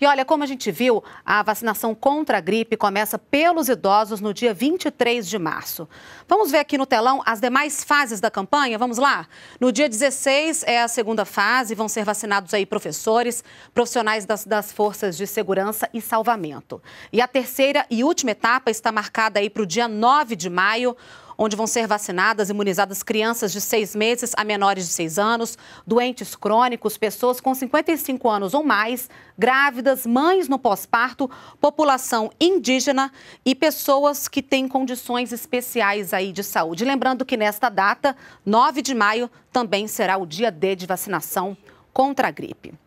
E olha, como a gente viu, a vacinação contra a gripe começa pelos idosos no dia 23 de março. Vamos ver aqui no telão as demais fases da campanha? Vamos lá? No dia 16 é a segunda fase, vão ser vacinados aí professores, profissionais das, das forças de segurança e salvamento. E a terceira e última etapa está marcada aí para o dia 9 de maio onde vão ser vacinadas, imunizadas crianças de seis meses a menores de seis anos, doentes crônicos, pessoas com 55 anos ou mais, grávidas, mães no pós-parto, população indígena e pessoas que têm condições especiais aí de saúde. Lembrando que nesta data, 9 de maio, também será o dia D de vacinação contra a gripe.